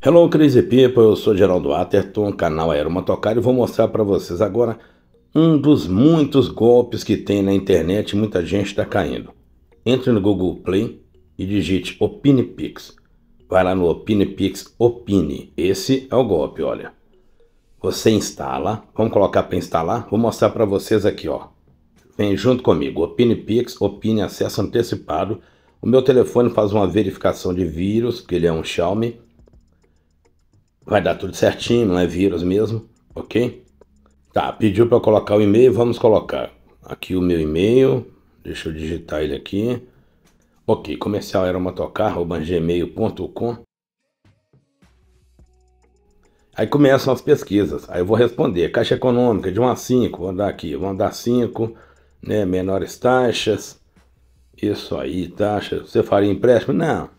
Hello Crazy People, eu sou Geraldo Atherton, canal Aeromoto Uma e vou mostrar para vocês agora um dos muitos golpes que tem na internet muita gente está caindo. Entre no Google Play e digite OpiniPix. Vai lá no OpiniPix Opine. Esse é o golpe, olha. Você instala, vamos colocar para instalar, vou mostrar para vocês aqui, ó. Vem junto comigo, OpiniPix, Opine Acesso Antecipado. O meu telefone faz uma verificação de vírus, que ele é um Xiaomi Vai dar tudo certinho, não é vírus mesmo, ok? Tá, pediu para colocar o e-mail, vamos colocar. Aqui o meu e-mail, deixa eu digitar ele aqui. Ok, comercial era gmail.com. Aí começam as pesquisas. Aí eu vou responder. Caixa econômica de 1 a 5. Vou dar aqui. vou dar 5. Né? Menores taxas. Isso aí, taxa. Você faria empréstimo? Não.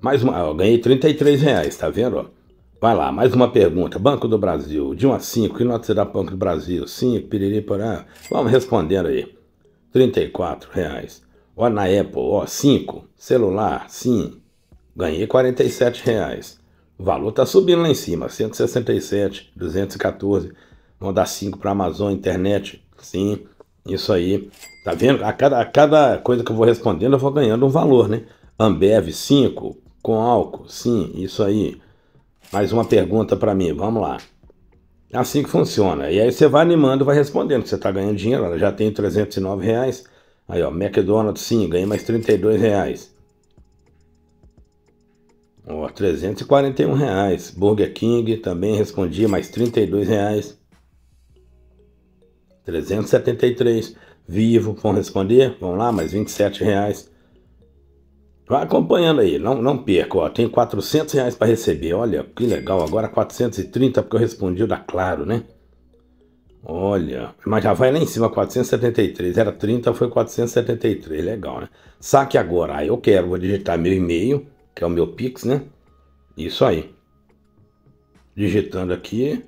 Mais uma. Eu ganhei 33 reais, tá vendo? Vai lá, mais uma pergunta. Banco do Brasil, de 1 a 5, que nota será Banco do Brasil? 5, piriri, porá. Vamos respondendo aí. R$ reais. Ó, na Apple, ó, 5. Celular, sim. Ganhei R$ reais. O valor tá subindo lá em cima, 167, 214. Vamos dar 5 para Amazon, internet. Sim, isso aí. Tá vendo? A cada, a cada coisa que eu vou respondendo, eu vou ganhando um valor, né? Ambev, 5. Com álcool, sim, isso aí mais uma pergunta para mim, vamos lá. É assim que funciona. E aí você vai animando, vai respondendo, você está ganhando dinheiro, já tenho 309 reais. Aí, ó, McDonald's, sim, ganhei mais 32 reais. Ó, 341 reais. Burger King, também respondi, mais 32 reais. 373. Vivo, vão responder? Vamos lá, mais 27 reais. Vai acompanhando aí, não, não perca, ó, tem 400 reais para receber, olha, que legal, agora 430 porque eu respondi o da Claro, né? Olha, mas já vai lá em cima, 473, era 30, foi 473, legal, né? Saque agora, aí ah, eu quero, vou digitar meu e-mail, que é o meu Pix, né? Isso aí. Digitando aqui,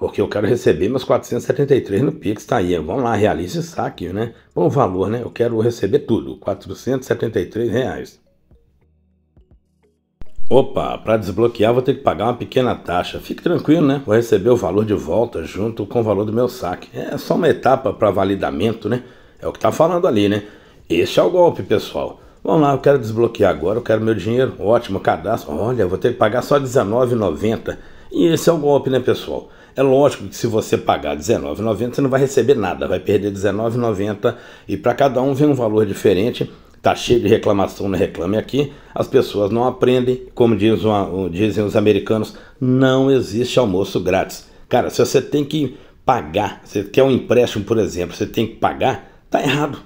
porque eu quero receber meus 473 no Pix, tá aí. Vamos lá, realize o saque, né? Bom valor, né? Eu quero receber tudo, 473 reais. Opa, para desbloquear vou ter que pagar uma pequena taxa. Fique tranquilo, né? Vou receber o valor de volta junto com o valor do meu saque. É só uma etapa para validamento, né? É o que tá falando ali, né? Este é o golpe, pessoal. Vamos lá, eu quero desbloquear agora, eu quero meu dinheiro. Ótimo, cadastro. Olha, vou ter que pagar só R$19,90. E esse é o golpe, né, pessoal? É lógico que se você pagar R$19,90, você não vai receber nada, vai perder R$19,90 e para cada um vem um valor diferente. Tá cheio de reclamação no né? Reclame Aqui, as pessoas não aprendem, como diz uma, dizem os americanos, não existe almoço grátis. Cara, se você tem que pagar, você quer um empréstimo, por exemplo, você tem que pagar, tá errado,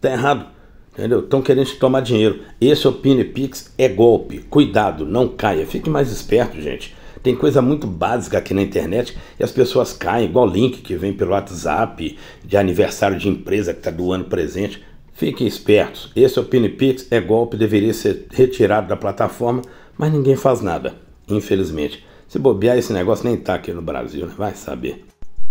tá errado. Entendeu? Estão querendo te tomar dinheiro. Esse Opine Pix é golpe. Cuidado, não caia. Fique mais esperto, gente. Tem coisa muito básica aqui na internet e as pessoas caem, igual link que vem pelo WhatsApp de aniversário de empresa que está doando presente. Fiquem espertos, esse é o Pinipix é golpe, deveria ser retirado da plataforma, mas ninguém faz nada, infelizmente. Se bobear, esse negócio nem está aqui no Brasil, né? vai saber.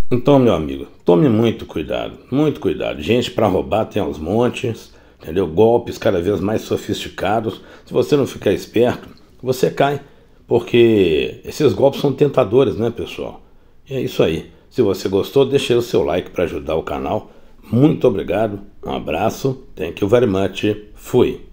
Então, meu amigo, tome muito cuidado, muito cuidado. Gente para roubar tem aos montes, entendeu? Golpes cada vez mais sofisticados. Se você não ficar esperto, você cai porque esses golpes são tentadores, né, pessoal? E é isso aí. Se você gostou, deixe o seu like para ajudar o canal. Muito obrigado, um abraço, thank you very much, fui!